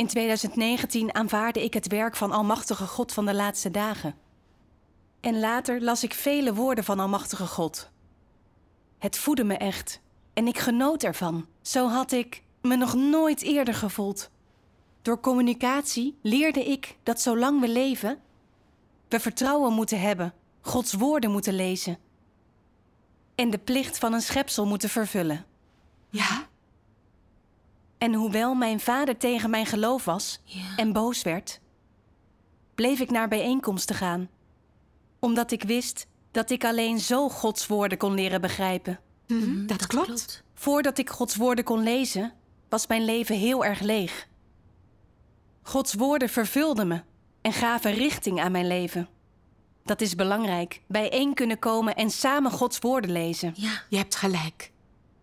In 2019 aanvaarde ik het werk van Almachtige God van de laatste dagen. En later las ik vele woorden van Almachtige God. Het voedde me echt en ik genoot ervan. Zo had ik me nog nooit eerder gevoeld. Door communicatie leerde ik dat zolang we leven, we vertrouwen moeten hebben, Gods woorden moeten lezen en de plicht van een schepsel moeten vervullen. Ja? En hoewel mijn vader tegen mijn geloof was en boos werd, bleef ik naar bijeenkomsten gaan, omdat ik wist dat ik alleen zo Gods woorden kon leren begrijpen. Mhm, mm-hmm, dat, klopt. klopt. Voordat ik Gods woorden kon lezen, was mijn leven heel erg leeg. Gods woorden vervulden me en gaven richting aan mijn leven. Dat is belangrijk, bijeen kunnen komen en samen Gods woorden lezen. Ja, je hebt gelijk.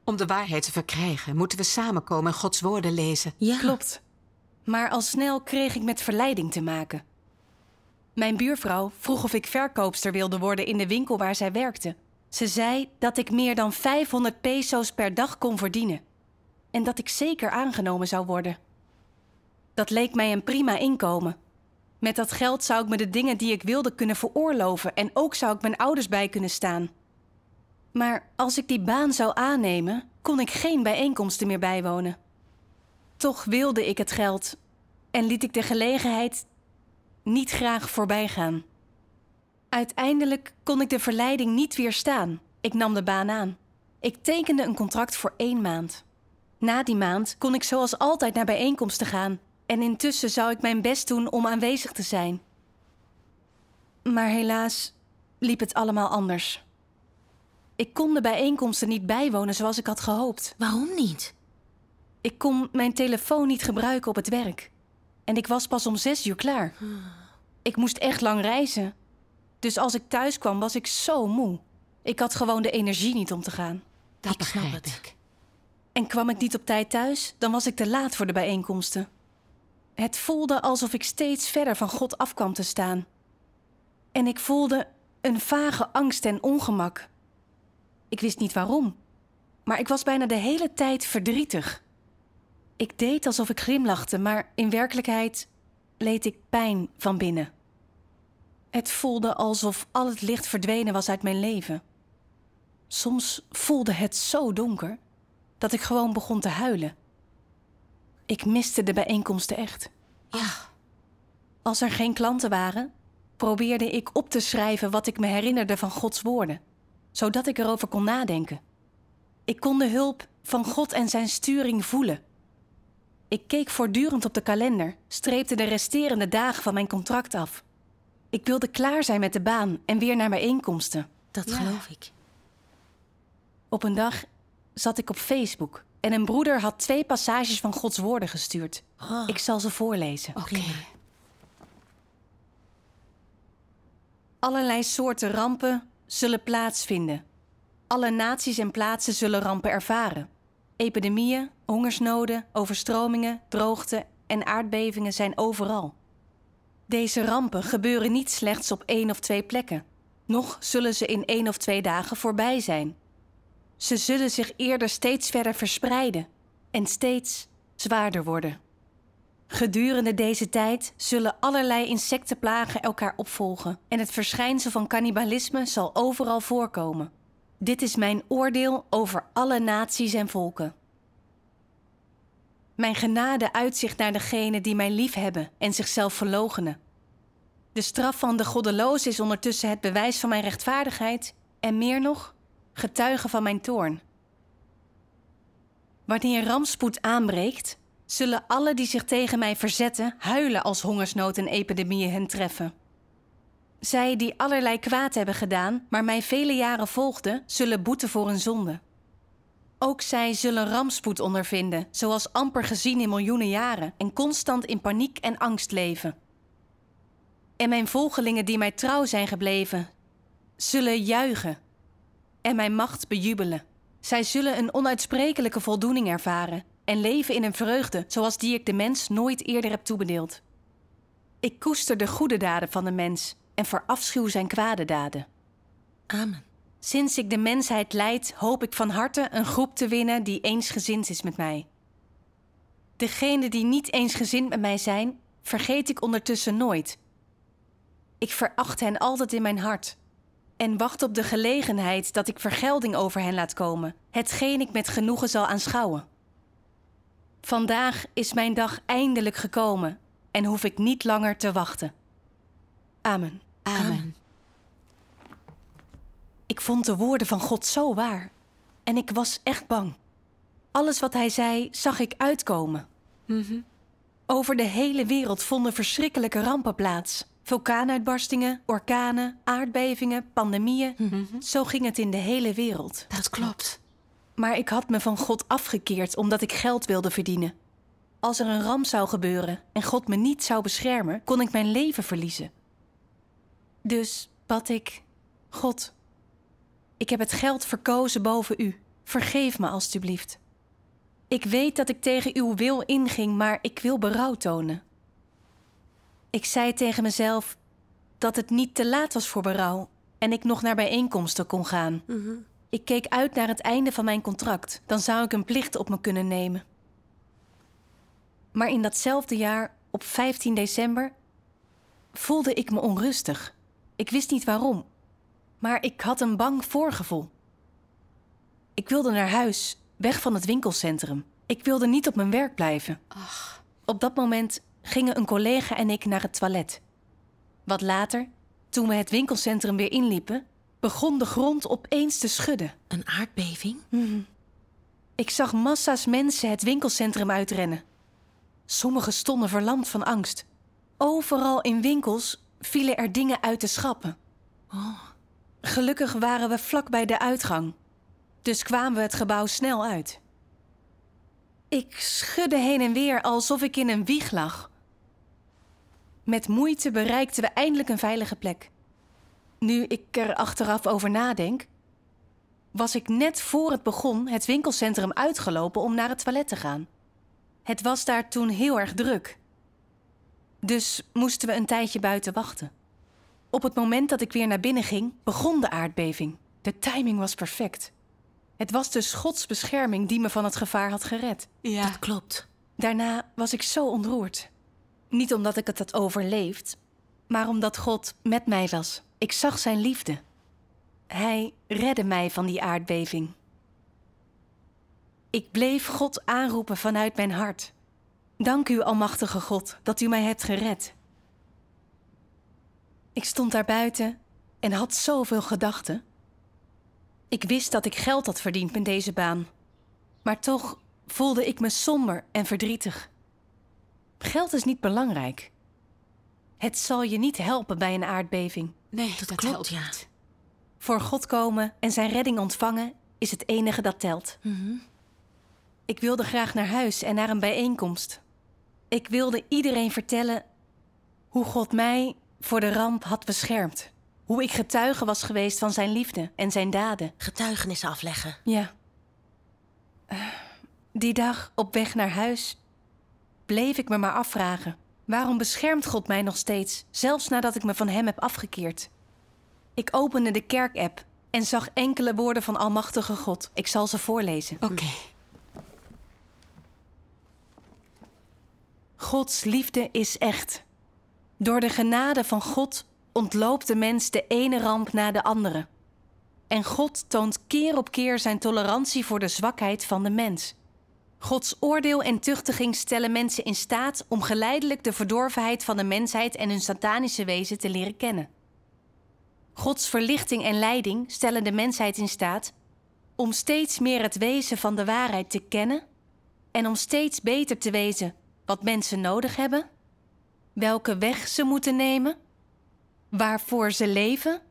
Om de waarheid te verkrijgen, moeten we samenkomen en Gods woorden lezen. Ja, klopt. Maar al snel kreeg ik met verleiding te maken. Mijn buurvrouw vroeg of ik verkoopster wilde worden in de winkel waar zij werkte. Ze zei dat ik meer dan 500 peso's per dag kon verdienen. En dat ik zeker aangenomen zou worden. Dat leek mij een prima inkomen. Met dat geld zou ik me de dingen die ik wilde kunnen veroorloven en ook zou ik mijn ouders bij kunnen staan. Maar als ik die baan zou aannemen, kon ik geen bijeenkomsten meer bijwonen. Toch wilde ik het geld en liet ik de gelegenheid niet graag voorbij gaan. Uiteindelijk kon ik de verleiding niet weerstaan. Ik nam de baan aan. Ik tekende een contract voor één maand. Na die maand kon ik zoals altijd naar bijeenkomsten gaan en intussen zou ik mijn best doen om aanwezig te zijn. Maar helaas liep het allemaal anders. Ik kon de bijeenkomsten niet bijwonen zoals ik had gehoopt. Waarom niet? Ik kon mijn telefoon niet gebruiken op het werk. En ik was pas om zes uur klaar. Ik moest echt lang reizen. Dus als ik thuis kwam, was ik zo moe. Ik had gewoon de energie niet om te gaan. Dat ik begrijp ik. En kwam ik niet op tijd thuis, dan was ik te laat voor de bijeenkomsten. Het voelde alsof ik steeds verder van God af kwam te staan. En ik voelde een vage angst en ongemak. Ik wist niet waarom, maar ik was bijna de hele tijd verdrietig. Ik deed alsof ik glimlachte, maar in werkelijkheid leed ik pijn van binnen. Het voelde alsof al het licht verdwenen was uit mijn leven. Soms voelde het zo donker dat ik gewoon begon te huilen. Ik miste de bijeenkomsten echt. Als er geen klanten waren, probeerde ik op te schrijven wat ik me herinnerde van Gods woorden zodat ik erover kon nadenken. Ik kon de hulp van God en zijn sturing voelen. Ik keek voortdurend op de kalender, streepte de resterende dagen van mijn contract af. Ik wilde klaar zijn met de baan en weer naar mijn inkomsten. Dat geloof ik. Op een dag zat ik op Facebook en een broeder had twee passages van Gods woorden gestuurd. Oh. Ik zal ze voorlezen. Oké. Allerlei soorten rampen, zullen plaatsvinden. Alle naties en plaatsen zullen rampen ervaren. Epidemieën, hongersnoden, overstromingen, droogte en aardbevingen zijn overal. Deze rampen gebeuren niet slechts op één of twee plekken, nog zullen ze in één of twee dagen voorbij zijn. Ze zullen zich eerder steeds verder verspreiden en steeds zwaarder worden. Gedurende deze tijd zullen allerlei insectenplagen elkaar opvolgen en het verschijnsel van cannibalisme zal overal voorkomen. Dit is mijn oordeel over alle naties en volken. Mijn genade uitzicht naar degenen die mij liefhebben en zichzelf verlogenen. De straf van de goddeloos is ondertussen het bewijs van mijn rechtvaardigheid en meer nog, getuige van mijn toorn. Wanneer rampspoed aanbreekt, zullen alle die zich tegen mij verzetten huilen als hongersnood en epidemieën hen treffen. Zij die allerlei kwaad hebben gedaan, maar mij vele jaren volgden, zullen boeten voor hun zonde. Ook zij zullen rampspoed ondervinden, zoals amper gezien in miljoenen jaren, en constant in paniek en angst leven. En mijn volgelingen die mij trouw zijn gebleven, zullen juichen en mijn macht bejubelen. Zij zullen een onuitsprekelijke voldoening ervaren en leven in een vreugde zoals die ik de mens nooit eerder heb toebedeeld. Ik koester de goede daden van de mens en verafschuw zijn kwade daden. Amen. Sinds ik de mensheid leid, hoop ik van harte een groep te winnen die eensgezind is met mij. Degenen die niet eensgezind met mij zijn, vergeet ik ondertussen nooit. Ik veracht hen altijd in mijn hart en wacht op de gelegenheid dat ik vergelding over hen laat komen, hetgeen ik met genoegen zal aanschouwen. Vandaag is mijn dag eindelijk gekomen en hoef ik niet langer te wachten. Amen. Amen. Ik vond de woorden van God zo waar en ik was echt bang. Alles wat hij zei zag ik uitkomen. Mhm. Over de hele wereld vonden verschrikkelijke rampen plaats. Vulkaanuitbarstingen, orkanen, aardbevingen, pandemieën. Mhm. Zo ging het in de hele wereld. Dat klopt. Maar ik had me van God afgekeerd omdat ik geld wilde verdienen. Als er een ramp zou gebeuren en God me niet zou beschermen, kon ik mijn leven verliezen. Dus bad ik: God, ik heb het geld verkozen boven u. Vergeef me alstublieft. Ik weet dat ik tegen uw wil inging, maar ik wil berouw tonen. Ik zei tegen mezelf dat het niet te laat was voor berouw en ik nog naar bijeenkomsten kon gaan. Mm ik keek uit naar het einde van mijn contract. Dan zou ik een plicht op me kunnen nemen. Maar in datzelfde jaar, op 15 december, voelde ik me onrustig. Ik wist niet waarom, maar ik had een bang voorgevoel. Ik wilde naar huis, weg van het winkelcentrum. Ik wilde niet op mijn werk blijven. Ach. Op dat moment gingen een collega en ik naar het toilet. Wat later, toen we het winkelcentrum weer inliepen, begon de grond opeens te schudden. Een aardbeving? Mhm. Ik zag massa's mensen het winkelcentrum uitrennen. Sommigen stonden verlamd van angst. Overal in winkels vielen er dingen uit de schappen. Oh. Gelukkig waren we vlak bij de uitgang, dus kwamen we het gebouw snel uit. Ik schudde heen en weer alsof ik in een wieg lag. Met moeite bereikten we eindelijk een veilige plek. Nu ik er achteraf over nadenk, was ik net voor het begon het winkelcentrum uitgelopen om naar het toilet te gaan. Het was daar toen heel erg druk. Dus moesten we een tijdje buiten wachten. Op het moment dat ik weer naar binnen ging, begon de aardbeving. De timing was perfect. Het was de Gods bescherming die me van het gevaar had gered. Ja, dat klopt. Daarna was ik zo ontroerd. Niet omdat ik het had overleefd, maar omdat God met mij was. Ik zag zijn liefde. Hij redde mij van die aardbeving. Ik bleef God aanroepen vanuit mijn hart. Dank u, Almachtige God, dat u mij hebt gered. Ik stond daar buiten en had zoveel gedachten. Ik wist dat ik geld had verdiend met deze baan, maar toch voelde ik me somber en verdrietig. Geld is niet belangrijk. Het zal je niet helpen bij een aardbeving. Nee, dat, klopt, telt ja. niet. Voor God komen en zijn redding ontvangen is het enige dat telt. Mhm. Ik wilde graag naar huis en naar een bijeenkomst. Ik wilde iedereen vertellen hoe God mij voor de ramp had beschermd. Hoe ik getuige was geweest van zijn liefde en zijn daden. Getuigenissen afleggen. Ja. Eh, die dag op weg naar huis bleef ik me maar afvragen Waarom beschermt God mij nog steeds, zelfs nadat ik me van Hem heb afgekeerd? Ik opende de kerk-app en zag enkele woorden van Almachtige God. Ik zal ze voorlezen. Oké. Hm. Gods liefde is echt. Door de genade van God ontloopt de mens de ene ramp na de andere. En God toont keer op keer zijn tolerantie voor de zwakheid van de mens. Gods oordeel en tuchtiging stellen mensen in staat om geleidelijk de verdorvenheid van de mensheid en hun satanische wezen te leren kennen. Gods verlichting en leiding stellen de mensheid in staat om steeds meer het wezen van de waarheid te kennen en om steeds beter te weten wat mensen nodig hebben, welke weg ze moeten nemen, waarvoor ze leven,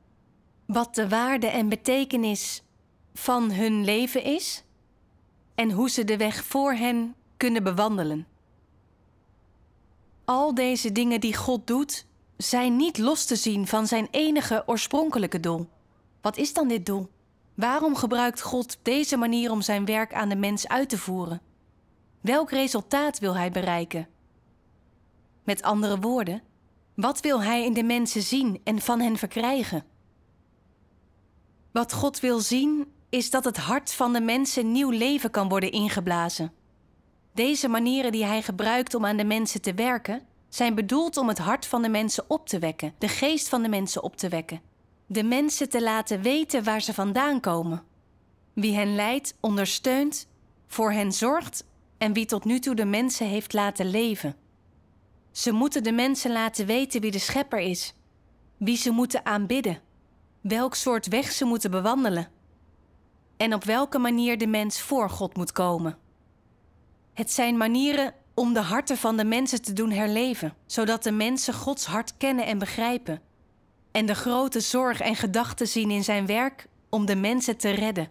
wat de waarde en betekenis van hun leven is en hoe ze de weg voor hen kunnen bewandelen. Al deze dingen die God doet, zijn niet los te zien van zijn enige oorspronkelijke doel. Wat is dan dit doel? Waarom gebruikt God deze manier om zijn werk aan de mens uit te voeren? Welk resultaat wil hij bereiken? Met andere woorden, wat wil hij in de mensen zien en van hen verkrijgen? Wat God wil zien is dat het hart van de mensen nieuw leven kan worden ingeblazen. Deze manieren die hij gebruikt om aan de mensen te werken, zijn bedoeld om het hart van de mensen op te wekken, de geest van de mensen op te wekken, de mensen te laten weten waar ze vandaan komen, wie hen leidt, ondersteunt, voor hen zorgt en wie tot nu toe de mensen heeft laten leven. Ze moeten de mensen laten weten wie de schepper is, wie ze moeten aanbidden, welk soort weg ze moeten bewandelen en op welke manier de mens voor God moet komen. Het zijn manieren om de harten van de mensen te doen herleven, zodat de mensen Gods hart kennen en begrijpen, en de grote zorg en gedachten zien in zijn werk om de mensen te redden.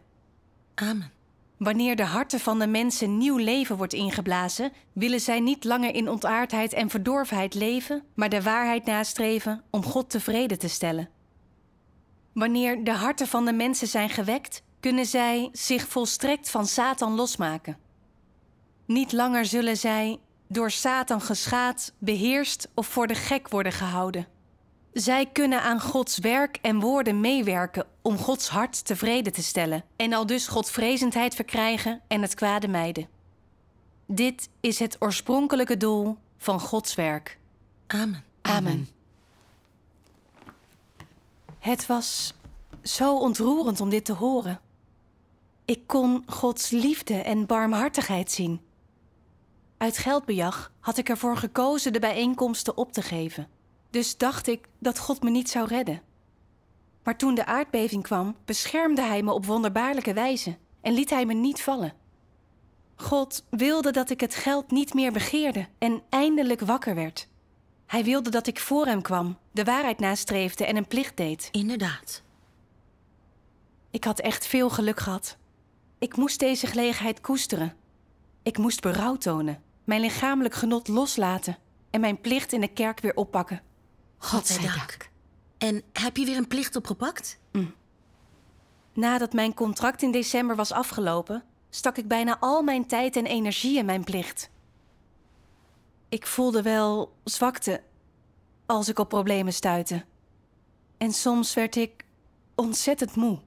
Amen. Wanneer de harten van de mensen nieuw leven wordt ingeblazen, willen zij niet langer in ontaardheid en verdorvenheid leven, maar de waarheid nastreven om God tevreden te stellen. Wanneer de harten van de mensen zijn gewekt, kunnen zij zich volstrekt van Satan losmaken. Niet langer zullen zij door Satan geschaad, beheerst of voor de gek worden gehouden. Zij kunnen aan Gods werk en woorden meewerken om Gods hart tevreden te stellen en al dus Godvrezendheid verkrijgen en het kwade mijden. Dit is het oorspronkelijke doel van Gods werk. Amen. Amen. Het was zo ontroerend om dit te horen. Ik kon Gods liefde en barmhartigheid zien. Uit geldbejag had ik ervoor gekozen de bijeenkomsten op te geven. Dus dacht ik dat God me niet zou redden. Maar toen de aardbeving kwam, beschermde Hij me op wonderbaarlijke wijze en liet Hij me niet vallen. God wilde dat ik het geld niet meer begeerde en eindelijk wakker werd. Hij wilde dat ik voor Hem kwam, de waarheid nastreefde en een plicht deed. Inderdaad. Ik had echt veel geluk gehad. Ik moest deze gelegenheid koesteren. Ik moest berouw tonen, mijn lichamelijk genot loslaten en mijn plicht in de kerk weer oppakken. Godzijdank. En heb je weer een plicht opgepakt? Mm. Nadat mijn contract in december was afgelopen, stak ik bijna al mijn tijd en energie in mijn plicht. Ik voelde wel zwakte als ik op problemen stuitte. En soms werd ik ontzettend moe.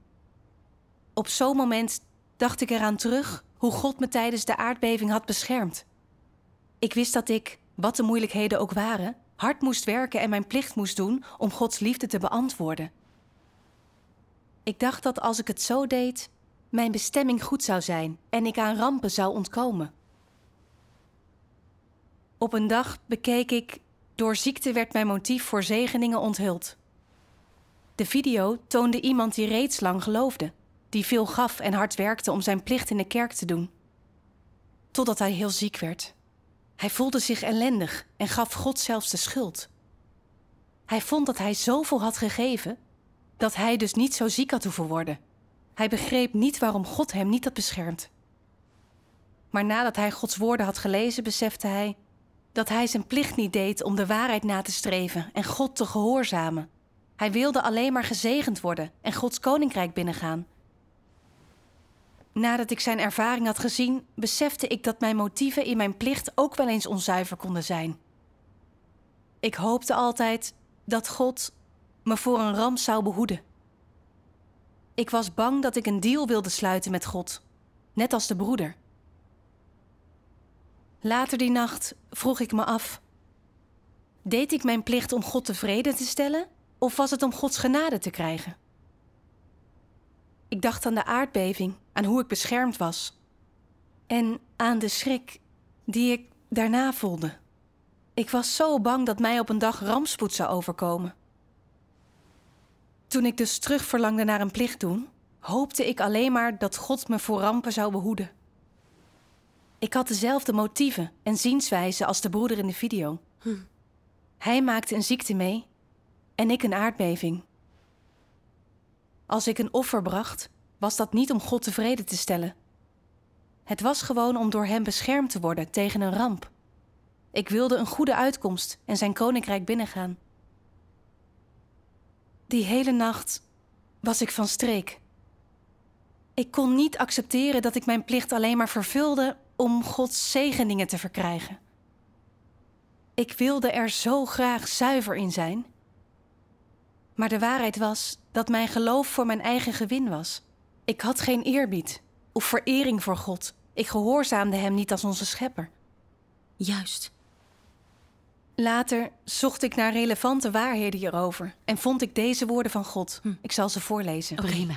Op zo'n moment dacht ik eraan terug hoe God me tijdens de aardbeving had beschermd. Ik wist dat ik, wat de moeilijkheden ook waren, hard moest werken en mijn plicht moest doen om Gods liefde te beantwoorden. Ik dacht dat als ik het zo deed, mijn bestemming goed zou zijn en ik aan rampen zou ontkomen. Op een dag bekeek ik, door ziekte werd mijn motief voor zegeningen onthuld. De video toonde iemand die reeds lang geloofde die veel gaf en hard werkte om zijn plicht in de kerk te doen. Totdat hij heel ziek werd. Hij voelde zich ellendig en gaf God zelfs de schuld. Hij vond dat hij zoveel had gegeven dat hij dus niet zo ziek had hoeven worden. Hij begreep niet waarom God hem niet had beschermd. Maar nadat hij Gods woorden had gelezen, besefte hij dat hij zijn plicht niet deed om de waarheid na te streven en God te gehoorzamen. Hij wilde alleen maar gezegend worden en Gods koninkrijk binnengaan Nadat ik zijn ervaring had gezien, besefte ik dat mijn motieven in mijn plicht ook wel eens onzuiver konden zijn. Ik hoopte altijd dat God me voor een ramp zou behoeden. Ik was bang dat ik een deal wilde sluiten met God, net als de broeder. Later die nacht vroeg ik me af: deed ik mijn plicht om God tevreden te stellen of was het om Gods genade te krijgen? Ik dacht aan de aardbeving, aan hoe ik beschermd was. En aan de schrik die ik daarna voelde. Ik was zo bang dat mij op een dag rampspoed zou overkomen. Toen ik dus terugverlangde naar een plicht doen, hoopte ik alleen maar dat God me voor rampen zou behoeden. Ik had dezelfde motieven en zienswijzen als de broeder in de video. Hm. Hij maakte een ziekte mee en ik een aardbeving. Als ik een offer bracht, was dat niet om God tevreden te stellen. Het was gewoon om door hem beschermd te worden tegen een ramp. Ik wilde een goede uitkomst en zijn koninkrijk binnengaan. Die hele nacht was ik van streek. Ik kon niet accepteren dat ik mijn plicht alleen maar vervulde om Gods zegeningen te verkrijgen. Ik wilde er zo graag zuiver in zijn maar de waarheid was dat mijn geloof voor mijn eigen gewin was. Ik had geen eerbied of verering voor God. Ik gehoorzaamde Hem niet als onze schepper. Juist. Later zocht ik naar relevante waarheden hierover en vond ik deze woorden van God. Hm. Ik zal ze voorlezen. Prima.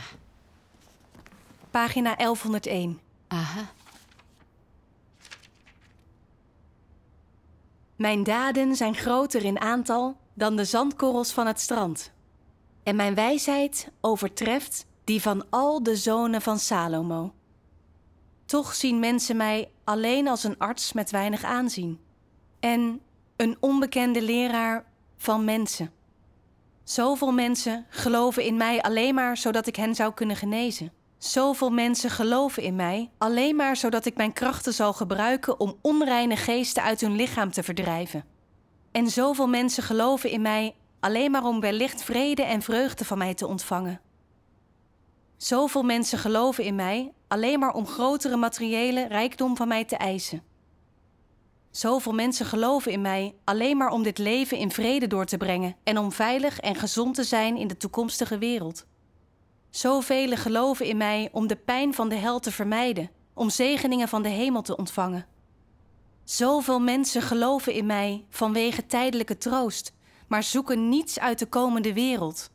Pagina 1101. Aha. Mijn daden zijn groter in aantal dan de zandkorrels van het strand. En mijn wijsheid overtreft die van al de zonen van Salomo. Toch zien mensen mij alleen als een arts met weinig aanzien en een onbekende leraar van mensen. Zoveel mensen geloven in mij alleen maar zodat ik hen zou kunnen genezen. Zoveel mensen geloven in mij alleen maar zodat ik mijn krachten zal gebruiken om onreine geesten uit hun lichaam te verdrijven. En zoveel mensen geloven in mij alleen maar om wellicht vrede en vreugde van mij te ontvangen. Zoveel mensen geloven in mij alleen maar om grotere materiële rijkdom van mij te eisen. Zoveel mensen geloven in mij alleen maar om dit leven in vrede door te brengen en om veilig en gezond te zijn in de toekomstige wereld. Zoveel geloven in mij om de pijn van de hel te vermijden, om zegeningen van de hemel te ontvangen. Zoveel mensen geloven in mij vanwege tijdelijke troost, maar zoeken niets uit de komende wereld.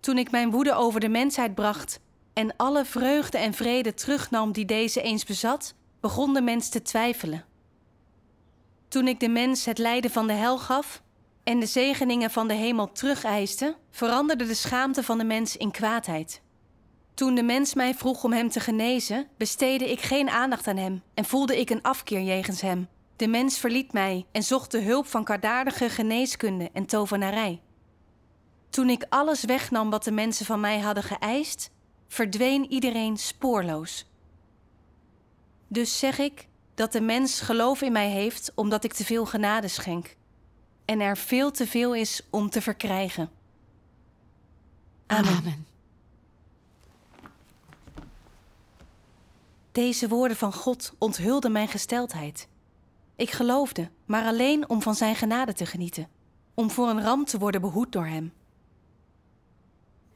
Toen ik mijn woede over de mensheid bracht en alle vreugde en vrede terugnam die deze eens bezat, begon de mens te twijfelen. Toen ik de mens het lijden van de hel gaf en de zegeningen van de hemel terugeiste, veranderde de schaamte van de mens in kwaadheid. Toen de mens mij vroeg om hem te genezen, besteedde ik geen aandacht aan hem en voelde ik een afkeer jegens hem, de mens verliet mij en zocht de hulp van kardaardige geneeskunde en tovenarij. Toen ik alles wegnam wat de mensen van mij hadden geëist, verdween iedereen spoorloos. Dus zeg ik dat de mens geloof in mij heeft omdat ik te veel genade schenk en er veel te veel is om te verkrijgen. Amen. Deze woorden van God onthulden mijn gesteldheid. Ik geloofde, maar alleen om van zijn genade te genieten, om voor een ramp te worden behoed door hem.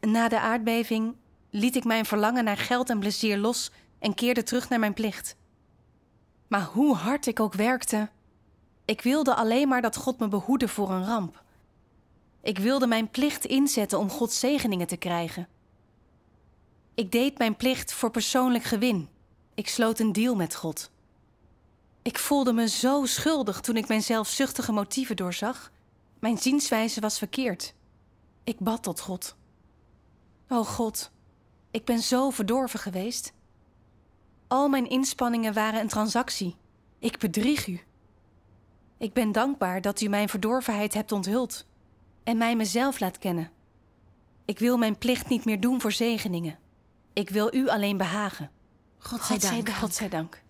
Na de aardbeving liet ik mijn verlangen naar geld en plezier los en keerde terug naar mijn plicht. Maar hoe hard ik ook werkte, ik wilde alleen maar dat God me behoede voor een ramp. Ik wilde mijn plicht inzetten om Gods zegeningen te krijgen. Ik deed mijn plicht voor persoonlijk gewin. Ik sloot een deal met God. Ik voelde me zo schuldig toen ik mijn zelfzuchtige motieven doorzag. Mijn zienswijze was verkeerd. Ik bad tot God. O God, ik ben zo verdorven geweest. Al mijn inspanningen waren een transactie. Ik bedrieg u. Ik ben dankbaar dat u mijn verdorvenheid hebt onthuld en mij mezelf laat kennen. Ik wil mijn plicht niet meer doen voor zegeningen. Ik wil u alleen behagen. God zij dank.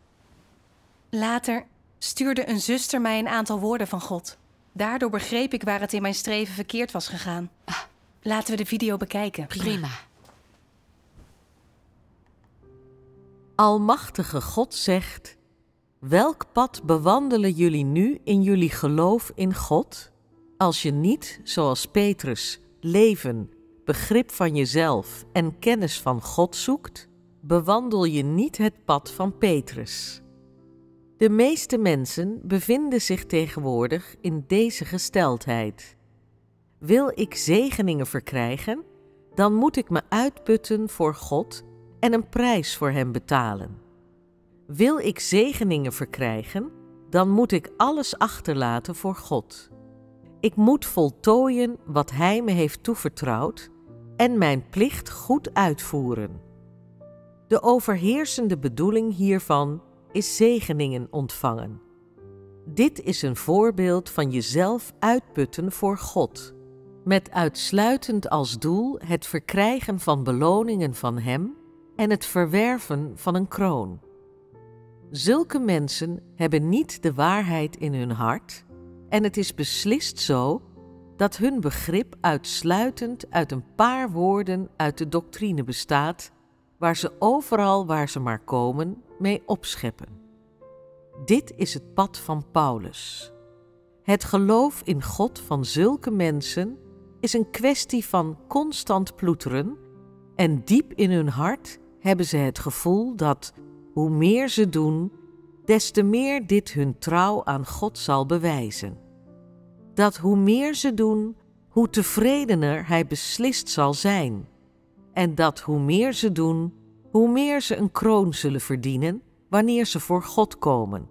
Later stuurde een zuster mij een aantal woorden van God. Daardoor begreep ik waar het in mijn streven verkeerd was gegaan. Ah. Laten we de video bekijken. Prima. Almachtige God zegt: Welk pad bewandelen jullie nu in jullie geloof in God? Als je niet, zoals Petrus, leven, begrip van jezelf en kennis van God zoekt, bewandel je niet het pad van Petrus. De meeste mensen bevinden zich tegenwoordig in deze gesteldheid. Wil ik zegeningen verkrijgen, dan moet ik me uitputten voor God en een prijs voor Hem betalen. Wil ik zegeningen verkrijgen, dan moet ik alles achterlaten voor God. Ik moet voltooien wat Hij me heeft toevertrouwd en mijn plicht goed uitvoeren. De overheersende bedoeling hiervan is zegeningen ontvangen. Dit is een voorbeeld van jezelf uitputten voor God, met uitsluitend als doel het verkrijgen van beloningen van Hem en het verwerven van een kroon. Zulke mensen hebben niet de waarheid in hun hart en het is beslist zo dat hun begrip uitsluitend uit een paar woorden uit de doctrine bestaat, waar ze overal waar ze maar komen mee opscheppen. Dit is het pad van Paulus. Het geloof in God van zulke mensen is een kwestie van constant ploeteren en diep in hun hart hebben ze het gevoel dat hoe meer ze doen, des te meer dit hun trouw aan God zal bewijzen. Dat hoe meer ze doen, hoe tevredener hij beslist zal zijn. En dat hoe meer ze doen, hoe meer ze een kroon zullen verdienen wanneer ze voor God komen,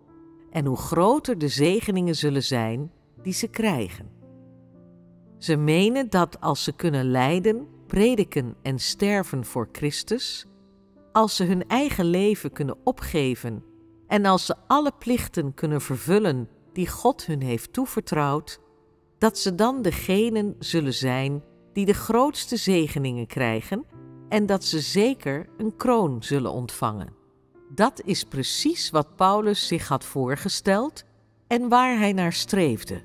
en hoe groter de zegeningen zullen zijn die ze krijgen. Ze menen dat als ze kunnen lijden, prediken en sterven voor Christus, als ze hun eigen leven kunnen opgeven en als ze alle plichten kunnen vervullen die God hun heeft toevertrouwd, dat ze dan degenen zullen zijn die de grootste zegeningen krijgen en dat ze zeker een kroon zullen ontvangen. Dat is precies wat Paulus zich had voorgesteld en waar hij naar streefde.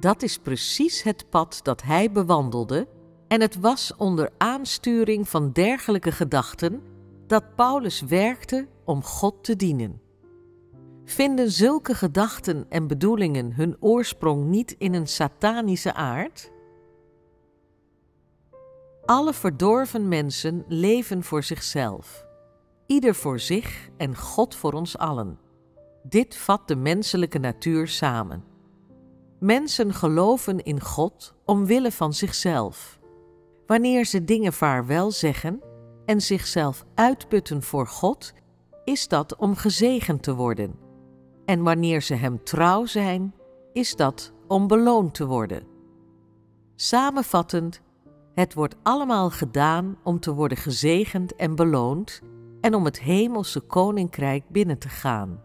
Dat is precies het pad dat hij bewandelde en het was onder aansturing van dergelijke gedachten dat Paulus werkte om God te dienen. Vinden zulke gedachten en bedoelingen hun oorsprong niet in een satanische aard? Alle verdorven mensen leven voor zichzelf. Ieder voor zich en God voor ons allen. Dit vat de menselijke natuur samen. Mensen geloven in God omwille van zichzelf. Wanneer ze dingen vaarwel zeggen en zichzelf uitputten voor God, is dat om gezegend te worden. En wanneer ze Hem trouw zijn, is dat om beloond te worden. Samenvattend het wordt allemaal gedaan om te worden gezegend en beloond en om het hemelse koninkrijk binnen te gaan.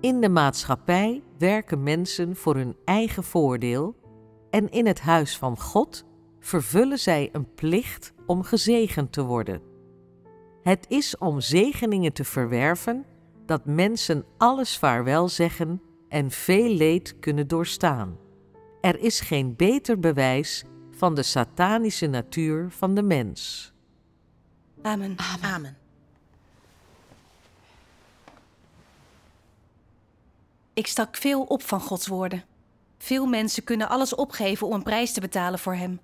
In de maatschappij werken mensen voor hun eigen voordeel en in het huis van God vervullen zij een plicht om gezegend te worden. Het is om zegeningen te verwerven dat mensen alles vaarwel zeggen en veel leed kunnen doorstaan. Er is geen beter bewijs van de satanische natuur van de mens. Amen. Amen. Ik stak veel op van Gods woorden. Veel mensen kunnen alles opgeven om een prijs te betalen voor Hem.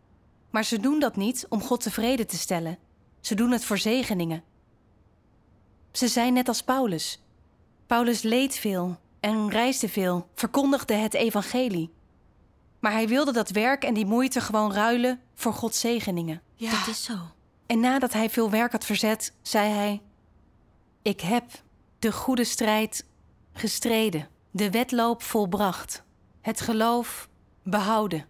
Maar ze doen dat niet om God tevreden te stellen. Ze doen het voor zegeningen. Ze zijn net als Paulus. Paulus leed veel en reisde veel, verkondigde het evangelie. Maar hij wilde dat werk en die moeite gewoon ruilen voor Gods zegeningen. Ja, dat is zo. En nadat hij veel werk had verzet, zei hij: Ik heb de goede strijd gestreden, de wedloop volbracht, het geloof behouden.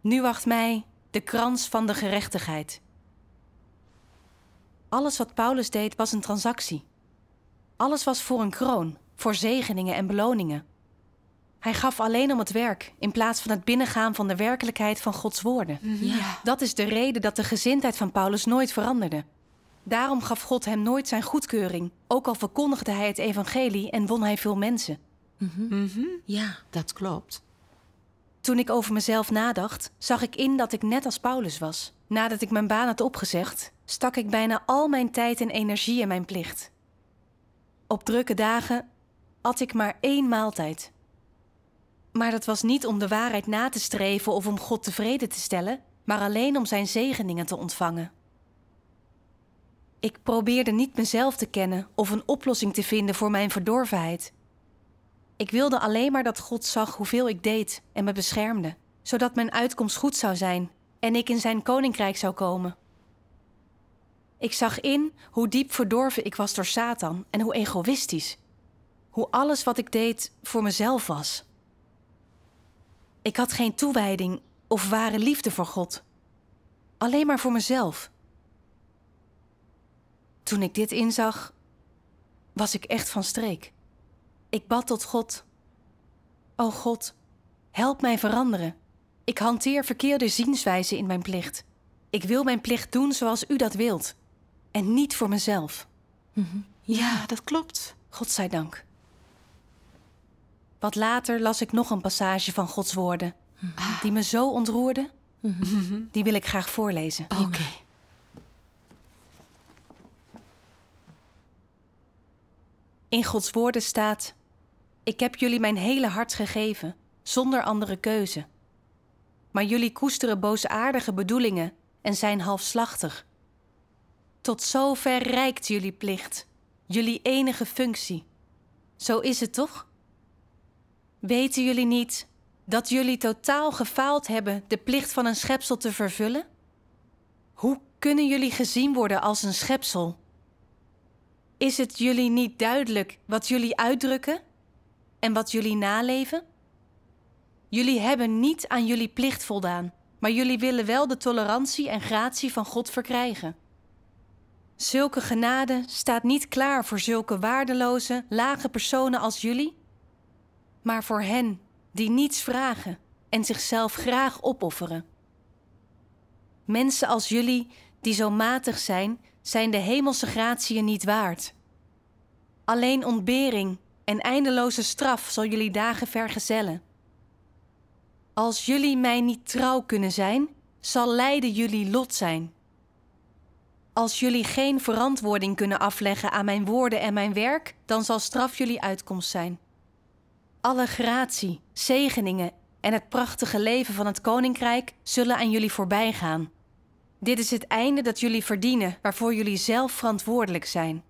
Nu wacht mij de krans van de gerechtigheid. Alles wat Paulus deed was een transactie. Alles was voor een kroon, voor zegeningen en beloningen. Hij gaf alleen om het werk, in plaats van het binnengaan van de werkelijkheid van Gods woorden. Mhm. Ja. Dat is de reden dat de gezindheid van Paulus nooit veranderde. Daarom gaf God hem nooit zijn goedkeuring, ook al verkondigde hij het evangelie en won hij veel mensen. Mhm. Mhm. Ja, dat klopt. Toen ik over mezelf nadacht, zag ik in dat ik net als Paulus was. Nadat ik mijn baan had opgezegd, stak ik bijna al mijn tijd en energie in mijn plicht. Op drukke dagen at ik maar één maaltijd. Maar dat was niet om de waarheid na te streven of om God tevreden te stellen, maar alleen om Zijn zegeningen te ontvangen. Ik probeerde niet mezelf te kennen of een oplossing te vinden voor mijn verdorvenheid. Ik wilde alleen maar dat God zag hoeveel ik deed en me beschermde, zodat mijn uitkomst goed zou zijn en ik in Zijn koninkrijk zou komen. Ik zag in hoe diep verdorven ik was door Satan en hoe egoïstisch. Hoe alles wat ik deed voor mezelf was. Ik had geen toewijding of ware liefde voor God. Alleen maar voor mezelf. Toen ik dit inzag, was ik echt van streek. Ik bad tot God. O God, help mij veranderen. Ik hanteer verkeerde zienswijzen in mijn plicht. Ik wil mijn plicht doen zoals u dat wilt. En niet voor mezelf. Mhm. Ja, dat klopt. dank. Wat later las ik nog een passage van Gods woorden, mhm. die me zo ontroerde. Mhm. Die wil ik graag voorlezen. Oké. In Gods woorden staat: Ik heb jullie mijn hele hart gegeven, zonder andere keuze. Maar jullie koesteren boosaardige bedoelingen en zijn halfslachtig. Tot zover rijkt jullie plicht, jullie enige functie. Zo is het toch? Weten jullie niet dat jullie totaal gefaald hebben de plicht van een schepsel te vervullen? Hoe kunnen jullie gezien worden als een schepsel? Is het jullie niet duidelijk wat jullie uitdrukken en wat jullie naleven? Jullie hebben niet aan jullie plicht voldaan, maar jullie willen wel de tolerantie en gratie van God verkrijgen. Zulke genade staat niet klaar voor zulke waardeloze, lage personen als jullie maar voor hen die niets vragen en zichzelf graag opofferen. Mensen als jullie, die zo matig zijn, zijn de hemelse gratiën niet waard. Alleen ontbering en eindeloze straf zal jullie dagen vergezellen. Als jullie mij niet trouw kunnen zijn, zal lijden jullie lot zijn. Als jullie geen verantwoording kunnen afleggen aan mijn woorden en mijn werk, dan zal straf jullie uitkomst zijn. Alle gratie, zegeningen en het prachtige leven van het koninkrijk zullen aan jullie voorbij gaan. Dit is het einde dat jullie verdienen, waarvoor jullie zelf verantwoordelijk zijn.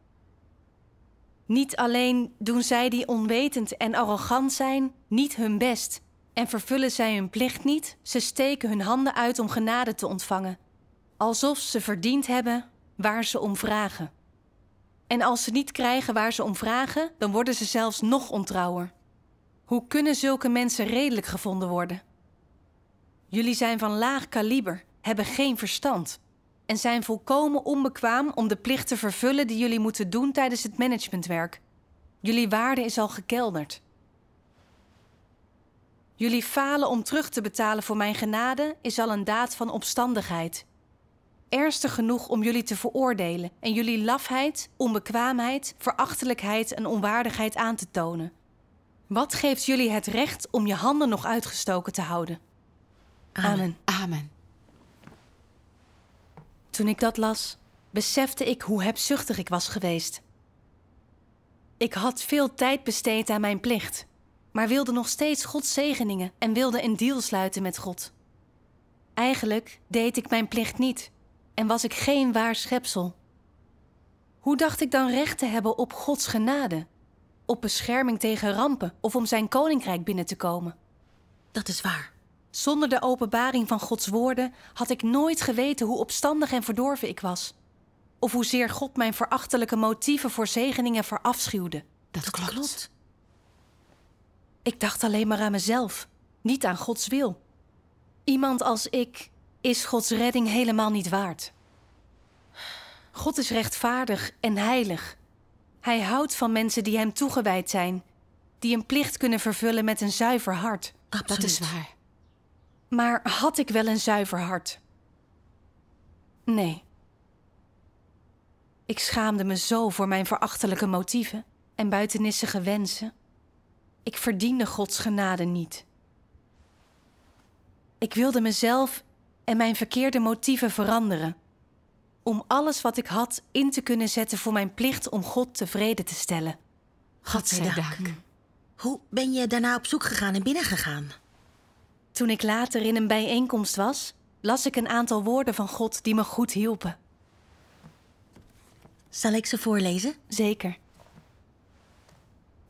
Niet alleen doen zij die onwetend en arrogant zijn niet hun best en vervullen zij hun plicht niet, ze steken hun handen uit om genade te ontvangen, alsof ze verdiend hebben waar ze om vragen. En als ze niet krijgen waar ze om vragen, dan worden ze zelfs nog ontrouwer. Hoe kunnen zulke mensen redelijk gevonden worden? Jullie zijn van laag kaliber, hebben geen verstand en zijn volkomen onbekwaam om de plicht te vervullen die jullie moeten doen tijdens het managementwerk. Jullie waarde is al gekelderd. Jullie falen om terug te betalen voor mijn genade is al een daad van opstandigheid. Ernstig genoeg om jullie te veroordelen en jullie lafheid, onbekwaamheid, verachtelijkheid en onwaardigheid aan te tonen. Wat geeft jullie het recht om je handen nog uitgestoken te houden? Amen. Amen. Toen ik dat las, besefte ik hoe hebzuchtig ik was geweest. Ik had veel tijd besteed aan mijn plicht, maar wilde nog steeds Gods zegeningen en wilde een deal sluiten met God. Eigenlijk deed ik mijn plicht niet en was ik geen waar schepsel. Hoe dacht ik dan recht te hebben op Gods genade op bescherming tegen rampen of om zijn koninkrijk binnen te komen. Dat is waar. Zonder de openbaring van Gods woorden had ik nooit geweten hoe opstandig en verdorven ik was. Of hoezeer God mijn verachtelijke motieven voor zegeningen verafschuwde. Dat, klopt. Ik dacht alleen maar aan mezelf, niet aan Gods wil. Iemand als ik is Gods redding helemaal niet waard. God is rechtvaardig en heilig hij houdt van mensen die hem toegewijd zijn, die een plicht kunnen vervullen met een zuiver hart. Dat is waar. Maar had ik wel een zuiver hart? Nee. Ik schaamde me zo voor mijn verachtelijke motieven en buitennissige wensen. Ik verdiende Gods genade niet. Ik wilde mezelf en mijn verkeerde motieven veranderen om alles wat ik had in te kunnen zetten voor mijn plicht om God tevreden te stellen. Godzijdank. Hoe ben je daarna op zoek gegaan en binnengegaan? Toen ik later in een bijeenkomst was, las ik een aantal woorden van God die me goed hielpen. Zal ik ze voorlezen? Zeker.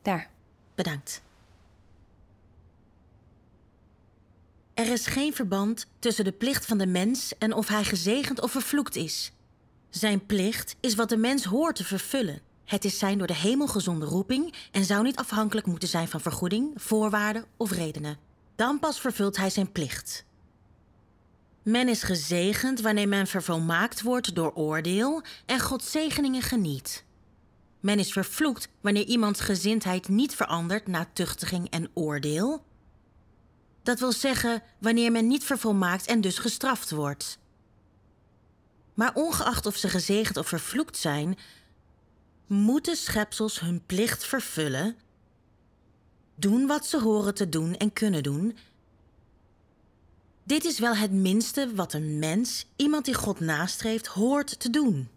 Daar. Bedankt. Er is geen verband tussen de plicht van de mens en of hij gezegend of vervloekt is. Zijn plicht is wat de mens hoort te vervullen. Het is zijn door de hemel gezonde roeping en zou niet afhankelijk moeten zijn van vergoeding, voorwaarden of redenen. Dan pas vervult hij zijn plicht. Men is gezegend wanneer men vervolmaakt wordt door oordeel en Gods zegeningen geniet. Men is vervloekt wanneer iemands gezindheid niet verandert na tuchtiging en oordeel. Dat wil zeggen wanneer men niet vervolmaakt en dus gestraft wordt. Maar ongeacht of ze gezegend of vervloekt zijn, moeten schepsels hun plicht vervullen, doen wat ze horen te doen en kunnen doen. Dit is wel het minste wat een mens, iemand die God nastreeft, hoort te doen.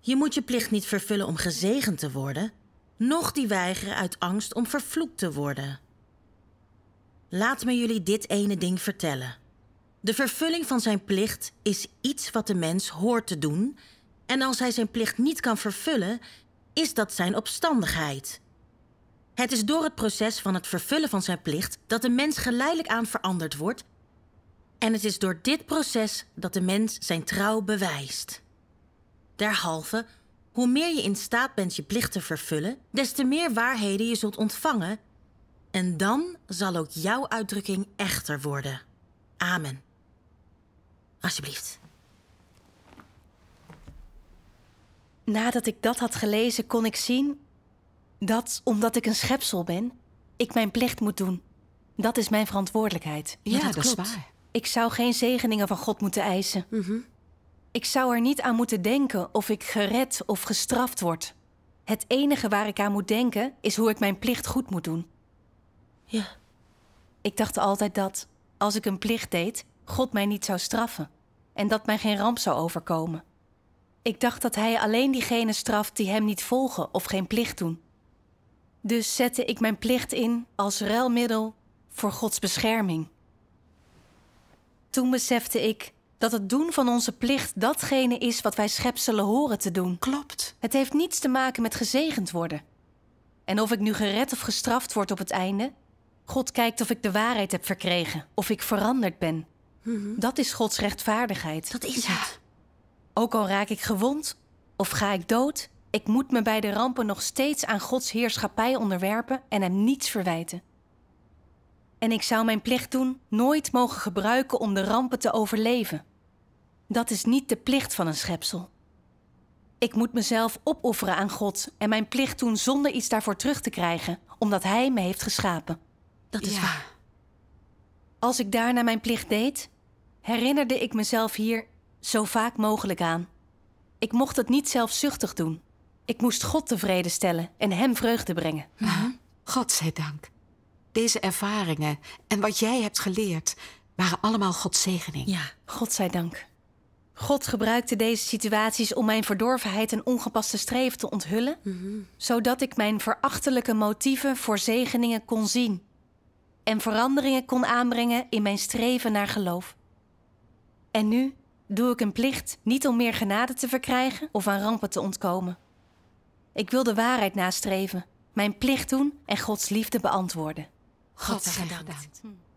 Je moet je plicht niet vervullen om gezegend te worden, noch die weigeren uit angst om vervloekt te worden. Laat me jullie dit ene ding vertellen. De vervulling van zijn plicht is iets wat de mens hoort te doen. En als hij zijn plicht niet kan vervullen, is dat zijn opstandigheid. Het is door het proces van het vervullen van zijn plicht dat de mens geleidelijk aan veranderd wordt. En het is door dit proces dat de mens zijn trouw bewijst. Derhalve, hoe meer je in staat bent je plicht te vervullen, des te meer waarheden je zult ontvangen. En dan zal ook jouw uitdrukking echter worden. Amen. Alsjeblieft. Nadat ik dat had gelezen, kon ik zien dat, omdat ik een schepsel ben, ik mijn plicht moet doen. Dat is mijn verantwoordelijkheid. Ja, dat, klopt. is waar. Ik zou geen zegeningen van God moeten eisen. Mm -hmm. Ik zou er niet aan moeten denken of ik gered of gestraft word. Het enige waar ik aan moet denken is hoe ik mijn plicht goed moet doen. Ja. Ik dacht altijd dat als ik een plicht deed, God mij niet zou straffen en dat mij geen ramp zou overkomen. Ik dacht dat Hij alleen diegenen straft die Hem niet volgen of geen plicht doen. Dus zette ik mijn plicht in als ruilmiddel voor Gods bescherming. Toen besefte ik dat het doen van onze plicht datgene is wat wij schepselen horen te doen. Klopt. Het heeft niets te maken met gezegend worden. En of ik nu gered of gestraft word op het einde, God kijkt of ik de waarheid heb verkregen, of ik veranderd ben. Mhm. Dat is Gods rechtvaardigheid. Dat is ja. het. Ook al raak ik gewond of ga ik dood, ik moet me bij de rampen nog steeds aan Gods heerschappij onderwerpen en hem niets verwijten. En ik zou mijn plicht doen nooit mogen gebruiken om de rampen te overleven. Dat is niet de plicht van een schepsel. Ik moet mezelf opofferen aan God en mijn plicht doen zonder iets daarvoor terug te krijgen, omdat Hij me heeft geschapen. Dat is waar. Als ik daarna mijn plicht deed, herinnerde ik mezelf hier zo vaak mogelijk aan. Ik mocht het niet zelfzuchtig doen. Ik moest God tevreden stellen en Hem vreugde brengen. Mhm. God zij dank. Deze ervaringen en wat jij hebt geleerd waren allemaal Gods zegening. Ja, dank. God gebruikte deze situaties om mijn verdorvenheid en ongepaste streven te onthullen, mhm. zodat ik mijn verachtelijke motieven voor zegeningen kon zien en veranderingen kon aanbrengen in mijn streven naar geloof. En nu doe ik een plicht niet om meer genade te verkrijgen of aan rampen te ontkomen. Ik wil de waarheid nastreven, mijn plicht doen en Gods liefde beantwoorden. God, God